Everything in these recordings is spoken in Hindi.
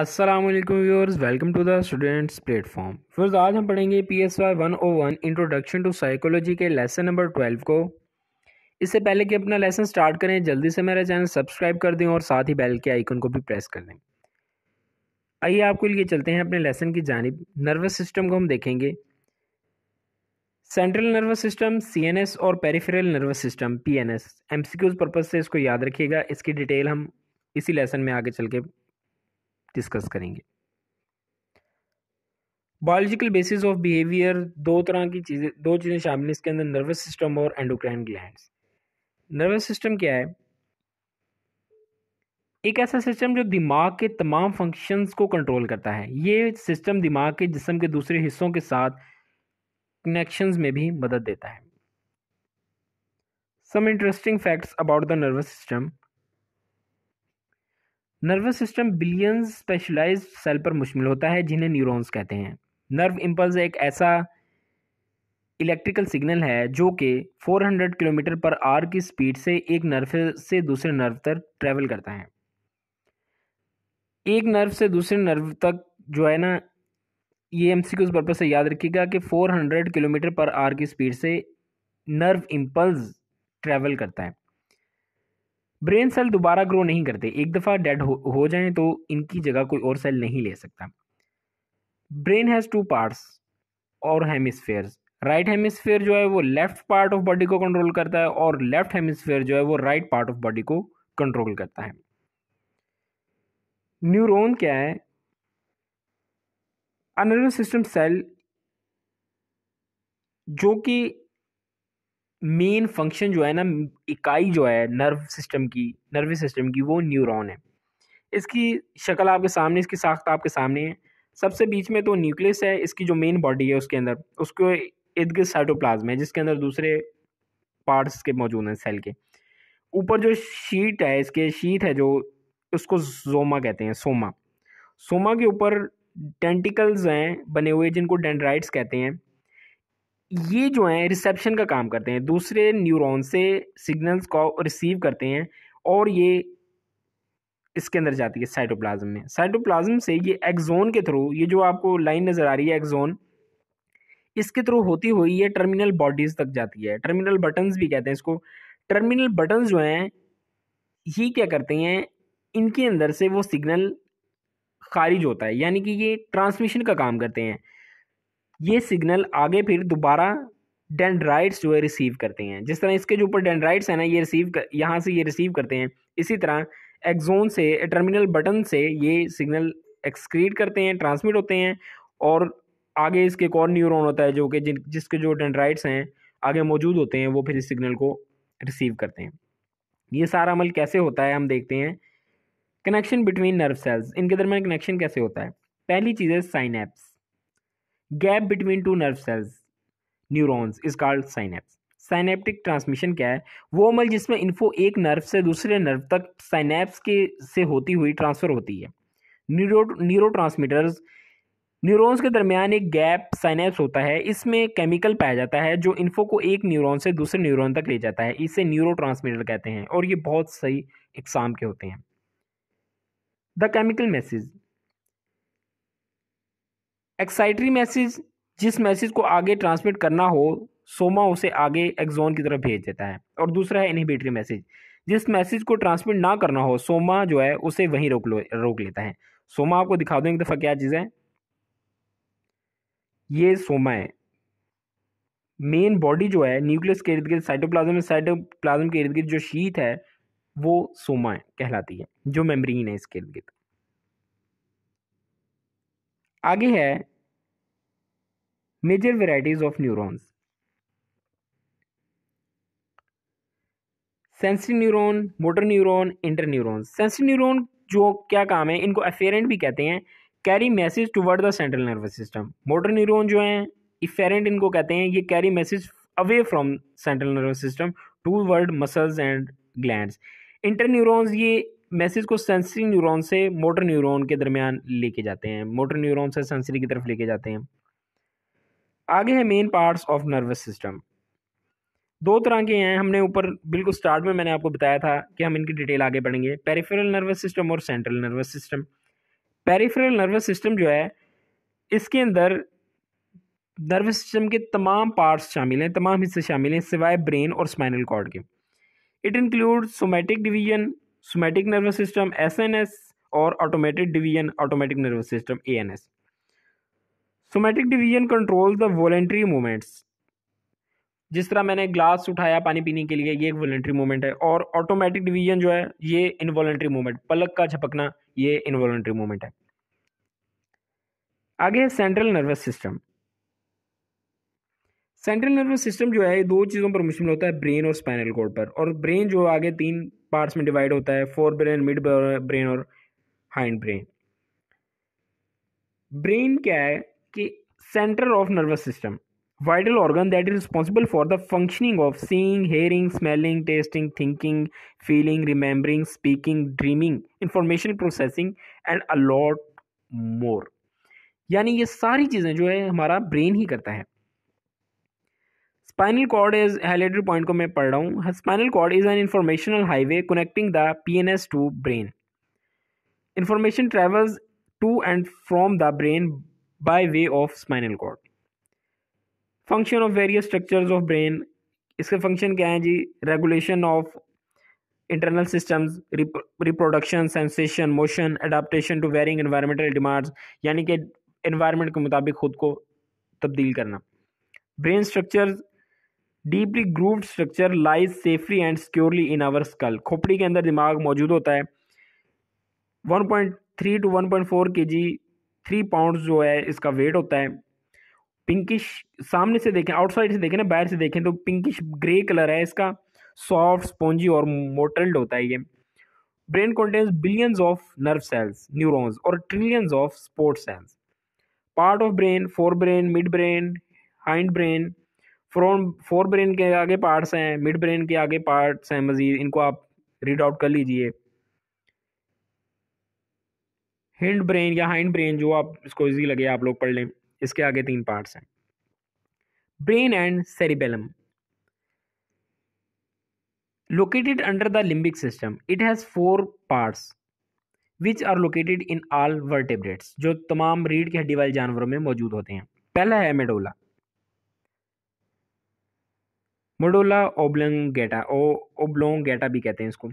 Aslam viewers welcome to the students platform फिर आज हम पढ़ेंगे P S Y one O one introduction to psychology के लेसन नंबर ट्वेल्व को इससे पहले कि अपना लेसन स्टार्ट करें जल्दी से मेरा चैनल सब्सक्राइब कर दें और साथ ही बेल के आइकन को भी प्रेस कर दें आइए आपको लिए चलते हैं अपने लेसन की जानब नर्वस सिस्टम को हम देखेंगे central nervous system C N S और peripheral nervous system P N S MCQs purpose से इसको याद रखिएगा इसकी डिटेल हम इसी लेसन में आगे चल के डिस्कस करेंगे बायोलॉजिकल बेसिस ऑफ बिहेवियर दो तरह की चीज़ें दो चीज़ें शामिल हैं इसके अंदर नर्वस सिस्टम और एंडोक्राइन ग्लैंड्स नर्वस सिस्टम क्या है एक ऐसा सिस्टम जो दिमाग के तमाम फंक्शंस को कंट्रोल करता है ये सिस्टम दिमाग के जिसम के दूसरे हिस्सों के साथ कनेक्शंस में भी मदद देता है some interesting facts about the nervous system nervous system billions specialise cell पर मुश्मिल होता है जिन्हें न्यूरॉन्स कहते हैं नर्व इम्पल्स एक ऐसा इलेक्ट्रिकल सिग्नल है जो कि 400 किलोमीटर पर आर की स्पीड से एक नर्व से दूसरे नर्व तक ट्रेवल करता है एक नर्व से दूसरे नर्व तक जो है ना ये एम सी उस पर्पज से याद रखिएगा कि 400 किलोमीटर पर आर की स्पीड से नर्व इम्पल्स ट्रैवल करता है ब्रेन सेल दोबारा ग्रो नहीं करते एक दफ़ा डेड हो, हो जाएं तो इनकी जगह कोई और सेल नहीं ले सकता ब्रेन हैज़ टू पार्ट्स और हेमिसफेयर राइट हेमिसफेयर जो है वो लेफ्ट पार्ट ऑफ बॉडी को कंट्रोल करता है और लेफ्ट हेमिसफेयर जो है वो राइट पार्ट ऑफ बॉडी को कंट्रोल करता है न्यूरोन क्या है अनर्व सिस्टम सेल जो कि मेन फंक्शन जो है ना इकाई जो है नर्व सिस्टम की नर्वस सिस्टम की वो न्यूरॉन है इसकी शक्ल आपके सामने इसकी साख्त आपके सामने है सबसे बीच में तो न्यूक्लियस है इसकी जो मेन बॉडी है उसके अंदर उसको इर्द गिर्द साइटोप्लाज्म है जिसके अंदर दूसरे पार्ट्स के मौजूद हैं सेल के ऊपर जो शीट है इसके शीट है जो उसको जोमा कहते हैं सोमा सोमा के ऊपर डेंटिकल्स हैं बने हुए जिनको डेंड्राइट्स कहते हैं ये जो हैं रिसेप्शन का काम करते हैं दूसरे न्यूरॉन से सिग्नल्स को रिसीव करते हैं और ये इसके अंदर जाती है साइटोप्लाज्म में साइटोप्लाज्म से ये एक्जोन के थ्रू ये जो आपको लाइन नज़र आ रही है एक्जोन इसके थ्रू होती हुई ये टर्मिनल बॉडीज़ तक जाती है टर्मिनल बटन्स भी कहते हैं इसको टर्मिनल बटन्स जो हैं ये क्या करते हैं इनके अंदर से वो सिग्नल खारिज होता है यानी कि ये ट्रांसमिशन का काम करते हैं ये सिग्नल आगे फिर दोबारा डेंड्राइट्स जो है रिसीव करते हैं जिस तरह इसके जो ऊपर डेंड्राइट्स हैं ना ये रिसीव कर यहाँ से ये रिसीव करते हैं इसी तरह एक्जोन से टर्मिनल बटन से ये सिग्नल एक्सक्रीट करते हैं ट्रांसमिट होते हैं और आगे इसके एक और न्यूरोन होता है जो कि जिन जिसके जो डेंड्राइट्स हैं आगे मौजूद होते हैं वो फिर इस सिग्नल को रिसीव करते हैं ये सारा अमल कैसे होता है हम देखते हैं कनेक्शन बिटवीन नर्व सेल्स इनके दरमियान कनेक्शन कैसे होता है पहली चीज़ है synapse gap between two nerve cells neurons is called synapse synaptic transmission क्या है वो अमल जिसमें इन्फो एक नर्व से दूसरे नर्व तक साइनेप्स के से होती हुई ट्रांसफ़र होती है न्यूरो न्यूरो ट्रांसमीटर्स न्यूरोन्स के दरमियान एक गैप साइनेप्स होता है इसमें केमिकल पाया जाता है जो इन्फो को एक न्यूरोन से दूसरे न्यूरोन तक ले जाता है इसे न्यूरो ट्रांसमीटर कहते हैं और ये बहुत सही एग्जाम के होते हैं the chemical message excitatory message जिस मैसेज को आगे ट्रांसमिट करना हो सोमा उसे आगे एक्जोन की तरफ भेज देता है और दूसरा है इनहिबिटरी मैसेज जिस मैसेज को ट्रांसमिट ना करना हो सोमा जो है उसे वहीं रोक लो रोक लेता है सोमा आपको दिखा दूँ एक दफ़ा क्या चीज़ है ये सोमा है मेन बॉडी जो है न्यूक्लियस के इर्द गिर्द साइटोप्लाज्म में साइटोप्लाज्म के इर्द गिर्द जो शीत है वो सोमा है, कहलाती है जो मेम्ब्रेन है इसके इर्द गिर्द आगे है Major varieties of neurons. Sensory neuron motor neuron interneuron sensory neuron जो क्या काम है इनको एफेरेंट भी कहते हैं carry message toward the central nervous system motor neuron जो हैं इफेरेंट इनको कहते हैं ये carry message away from central nervous system toward muscles and gland interneurons ये मैसेज को सेंसरी न्यूरॉन से मोटर न्यूरोन के दरमियान लेके जाते हैं मोटर न्यूरोन से सेंसरी की तरफ लेके जाते हैं आगे है main parts of nervous system दो तरह के हैं हमने ऊपर बिल्कुल स्टार्ट में मैंने आपको बताया था कि हम इनकी डिटेल आगे बढ़ेंगे पेरिफेरल नर्वस सिस्टम और central nervous system peripheral nervous system जो है इसके अंदर नर्वस सिस्टम के तमाम पार्ट्स शामिल हैं तमाम हिस्से शामिल हैं सिवाय ब्रेन और स्पाइनल कॉर्ड के it include somatic division somatic nervous system S और automatic division automatic nervous system a somatic division control the voluntary movements जिस तरह मैंने ग्लास उठाया पानी पीने के लिए ये एक वॉलेंट्री मूवमेंट है और ऑटोमेटिक डिवीजन जो है ये इनवॉलेंट्री मूवमेंट पलक का झपकना ये इनवॉलेंट्री मूवमेंट है आगे है central nervous system central nervous system जो है दो चीज़ों पर मुश्किल होता है ब्रेन और स्पाइनल कोड पर और ब्रेन जो आगे तीन पार्ट्स में डिवाइड होता है फोर ब्रेन मिड ब्रेन और हाइंड ब्रेन ब्रेन क्या है कि centre of nervous system vital organ that is responsible for the functioning of seeing hearing smelling tasting thinking feeling remembering speaking dreaming information processing and a lot more यानी ये सारी चीज़ें जो है हमारा ब्रेन ही करता है spinal cord is highlighted point को मैं पढ़ रहा हूँ spinal cord is an informational highway connecting the P N S to brain information travels to and from the brain by way of spinal cord function of various structures of brain इसके फंक्शन क्या है जी regulation of internal rep- reproduction sensation motion adaptation to varying environmental demands. यानी कि environment के मुताबिक खुद को तब्दील करना brain structure deeply grooved structure lies safely and securely in our skull खोपड़ी के अंदर दिमाग मौजूद होता है 1.3 टू 1.4 पॉइंट जी थ्री पाउंड्स जो है इसका वेट होता है पिंकिश सामने से देखें आउटसाइड से देखें ना बाहर से देखें तो पिंकिश ग्रे कलर है इसका सॉफ्ट स्पॉन्जी और मोटल्ड होता है ये brain contains billions of nerve cells neurons और trillions of support cells part of brain forebrain midbrain hindbrain फ्रॉन फोर ब्रेन के आगे पार्ट्स हैं मिड ब्रेन के आगे पार्ट्स हैं मज़ीद इनको आप रीड आउट कर लीजिए हिंड ब्रेन या हाइंड ब्रेन जो आप इसको इजी लगे आप लोग पढ़ लें इसके आगे तीन पार्ट्स हैं brain and cerebellum located under the limbic system it has four parts which are located in all vertebrates जो तमाम रीढ़ की हड्डी वाले जानवरों में मौजूद होते हैं पहला है मेडोला मेडोला गेटा ओ गेटा भी कहते हैं इसको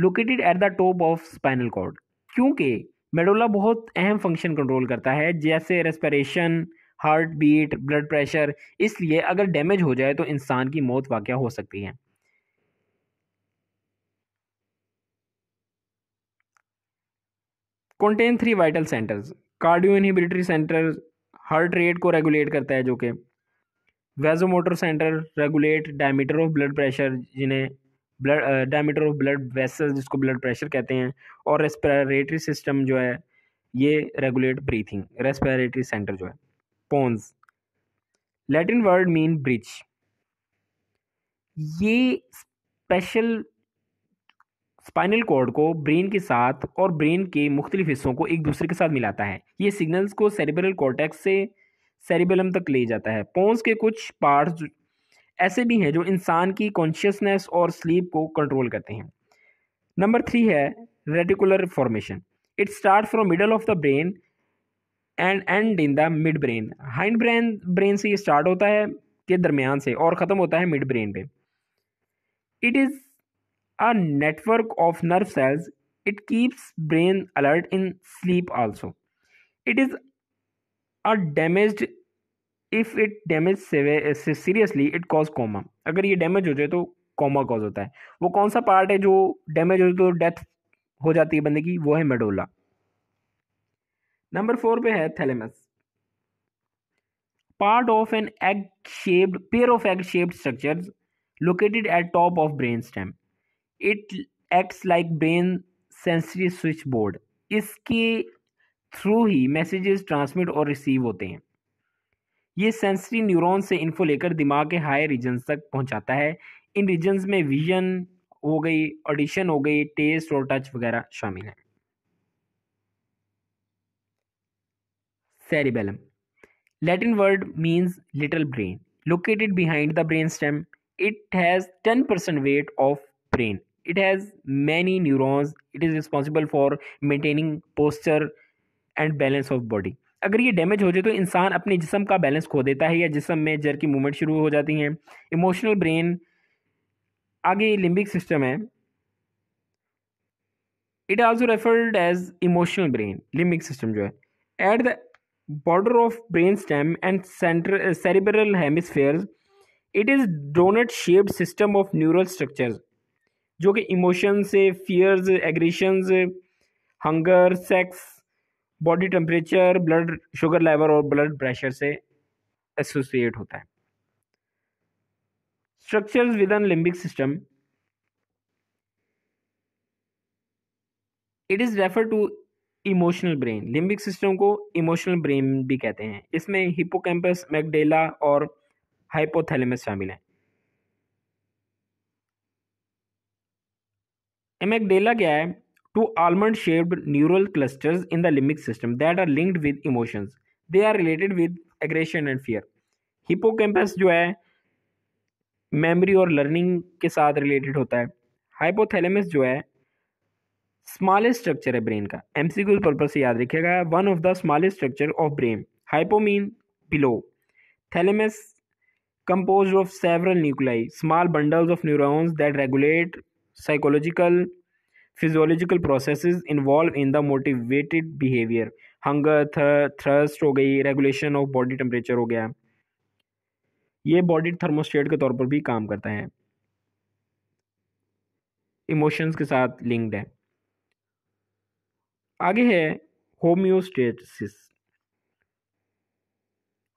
located at the top of spinal cord क्योंकि मेडोला बहुत अहम फंक्शन कंट्रोल करता है जैसे respiration heartbeat blood pressure इसलिए अगर डैमेज हो जाए तो इंसान की मौत वाक़ हो सकती है contain three vital centres cardio inhibitory centre heart rate को रेगुलेट करता है जो कि vasomotor centre regulate diameter of blood pressure जिन्हें blood diameter of blood vessel जिसको ब्लड प्रेशर कहते हैं और रेस्पिरेटरी सिस्टम जो है ये रेगुलेट ब्रीथिंग रेस्पिरेटरी सेंटर जो है pons Latin word mean bridge ये स्पेशल स्पाइनल कॉर्ड को ब्रेन के साथ और ब्रेन के मुख्तलिफ हिस्सों को एक दूसरे के साथ मिलाता है ये सिग्नल्स को सेरिब्रल कॉर्टेक्स से सेरिबलम तक ले जाता है पोन्स के कुछ पार्ट्स ऐसे भी हैं जो इंसान की कॉन्शियसनेस और स्लीप को कंट्रोल करते हैं नंबर थ्री है reticular formation it start from middle of the brain and end in the midbrain hindbrain brain से ये स्टार्ट होता है के दरमियान से और ख़त्म होता है मिड ब्रेन पे it is a network of nerve cells it keeps brain alert in sleep also it is a damaged if it damage seriously it cause coma अगर ये डैमेज हो जाए तो कॉमा कॉज होता है वो कौन सा पार्ट है जो डैमेज हो जाए तो डेथ हो जाती है बंदे की वो है मेडोला नंबर फोर पे है thalamus part of an egg shaped pair of egg shaped structure located at top of brain stem it acts like brain sensory switchboard इसके थ्रू ही मैसेजेस ट्रांसमिट और रिसीव होते हैं ये सेंसरी न्यूरॉन से इन्फो लेकर दिमाग के हाई रीजन्स तक पहुँचाता है इन रीजन्स में विजन हो गई ऑडिशन हो गई टेस्ट और टच वगैरह शामिल हैं cerebellum Latin word means little brain located behind the brain stem it has ten percent weight of brain it has many neurons it is responsible for maintaining posture and balance of body अगर ये डैमेज हो जाए तो इंसान अपने जिसम का बैलेंस खो देता है या जिसम में जर की मूवमेंट शुरू हो जाती हैं इमोशनल ब्रेन आगे लिम्बिक सिस्टम है it also referred as emotional brain limbic system जो है at the border of brain stem and centre cerebral hemisphere it is doughnut shaped system of neural structures जो कि emotions fears aggressions hunger sex body temperature blood sugar level और ब्लड प्रेशर से एसोसिएट होता है structures with an limbic system it is refer to emotional brain limbic system को इमोशनल ब्रेन भी कहते हैं इसमें हिपोकैम्पस मैगडेला और हाइपोथैलेमस शामिल हैं मैकडेला क्या है two almond shaped neural clusters in the limbic system that are linked with emotions they are related with aggression and fear hippocampus जो है मेमोरी और लर्निंग के साथ रिलेटेड होता है हाइपोथैलेमस जो है स्मॉलेस्ट स्ट्रक्चर है ब्रेन का एम सी पर्पज से याद रखेगा one of the smallest structure of brain hypo mean below thalamus compose of several nuclei small bundles of neurons that regulate psychological physiological process involve in the motivated behaviour hunger thirst हो गई रेगुलेशन ऑफ बॉडी टेम्परेचर हो गया ये बॉडी थर्मोस्टेट के तौर पर भी काम करता है इमोशंस के साथ लिंक्ड है आगे है homeostasis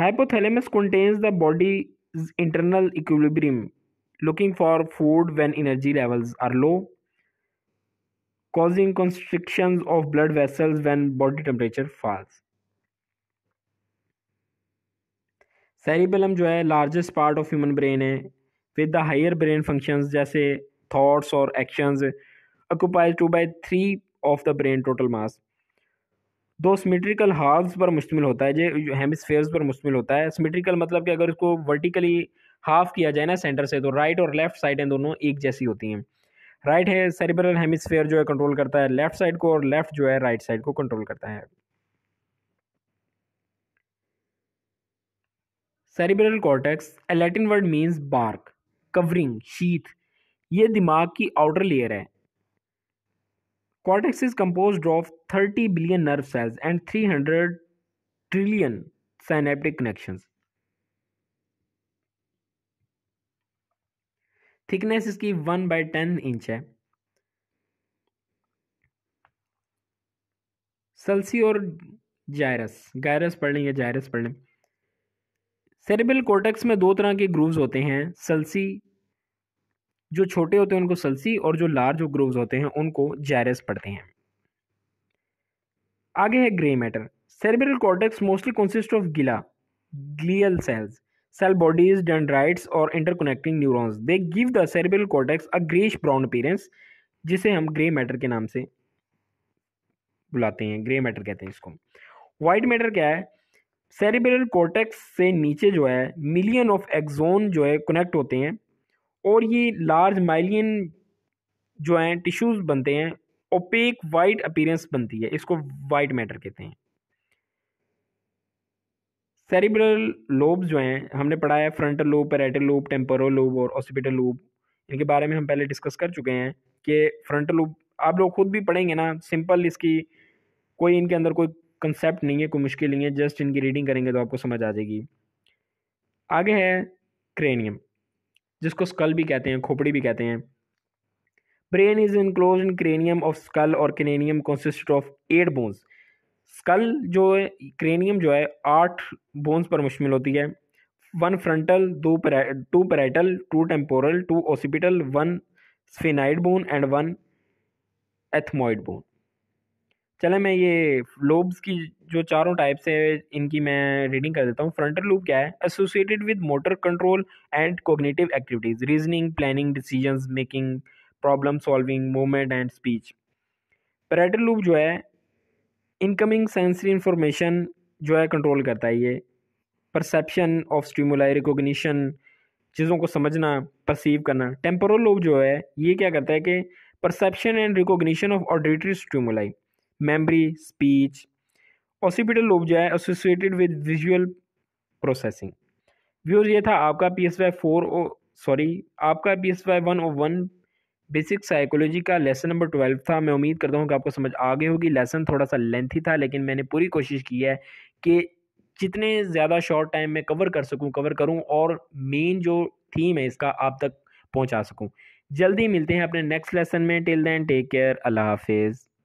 hypothalamus contains the body internal equilibrium looking for food when energy levels are low causing constrictions of blood vessels when body temperature falls. Cerebellum जो है largest part of human brain है with the higher brain functions जैसे थॉट्स और actions occupies two by three of the brain total mass दो सिमेट्रिकल हाल्व्स पर मुश्तमिल होता है जो हेमिसफेयर्स पर मुश्तमिल होता है सिमेट्रिकल मतलब कि अगर इसको वर्टिकली हाफ किया जाए ना सेंटर से तो राइट और लेफ्ट साइडें दोनों एक जैसी होती हैं राइट है सेरिब्रल हेमिसफेयर जो है कंट्रोल करता है लेफ्ट साइड को और लेफ्ट जो है राइट साइड को कंट्रोल करता है cerebral cortex a Latin word means bark covering sheath ये दिमाग की आउटर लेयर है cortex is compose of thirty billion nerve cells and three hundred trillion synaptic connections thickness इसकी वन बाई टेन इंच है सल्सी और जायरस गायरस पढ़ लें या जायरस पढ़ लें सेरेबल कोर्टेक्स में दो तरह के ग्रूव्स होते हैं सल्सी जो छोटे होते हैं उनको सल्सी और जो लार्ज ग्रूव्स होते हैं उनको जायरस पढ़ते हैं आगे है grey matter cerebral cortex mostly consist of glia glial cells cell bodies dendrites और interconnecting neurons they give the cerebral cortex a greyish brown appearance जिसे हम ग्रे मैटर के नाम से बुलाते हैं ग्रे मैटर कहते हैं इसको वाइट मैटर क्या है सेरिब्रल कोटेक्स से नीचे जो है मिलियन ऑफ एक्जोन जो है कनेक्ट होते हैं और ये लार्ज माइलियन जो है टिश्यूज़ बनते हैं ओपेक वाइट अपीरेंस बनती है इसको वाइट मैटर कहते हैं सेरिब्रल लोब जो हैं हमने पढ़ा है frontal lobe parietal lobe temporal lobe और ऑसिपिटल लोब इनके बारे में हम पहले डिस्कस कर चुके हैं कि फ्रंटल लोब आप लोग खुद भी पढ़ेंगे ना सिंपल इसकी कोई इनके अंदर कोई कंसेप्ट नहीं है कोई मुश्किल नहीं है जस्ट इनकी रीडिंग करेंगे तो आपको समझ आ जाएगी आगे है क्रेनियम जिसको स्कल भी कहते हैं खोपड़ी भी कहते हैं brain is enclose in cranium of skull और cranium consist of eight bones skull जो है क्रेनियम जो है आठ बोन्स पर मुश्मिल होती है वन फ्रंटल दो two parietal two temporal two occipital one sphenoid bone and one ethmoid bone चले मैं ये लोब्स की जो चारों टाइप्स है इनकी मैं रीडिंग कर देता हूँ फ्रंटल लोब क्या है associated with motor control and cognitive activities reasoning planning decisions making problem solving movement and speech parietal lobe जो है इनकमिंग सेंसरी इन्फॉर्मेशन जो है कंट्रोल करता है ये परसेप्शन ऑफ स्टीमुलाई रिकोगनीशन चीज़ों को समझना परसीव करना टेम्पोरल लोब जो है ये क्या करता है कि perception and recognition of auditory stimuli memory speech occipital lobe जो है associated with visual processing views ये था आपका P S Y four O sorry आपका P S Y one O one basic psychology का लेसन नंबर ट्वेल्व था मैं उम्मीद करता हूँ कि आपको समझ आ गई होगी लेसन थोड़ा सा लेंथी था लेकिन मैंने पूरी कोशिश की है कि जितने ज़्यादा शॉर्ट टाइम में कवर कर सकूँ कवर करूँ और मेन जो थीम है इसका आप तक पहुँचा सकूँ जल्दी मिलते हैं अपने नेक्स्ट लेसन में टिल दैन टेक केयर अल्लाह हाफिज़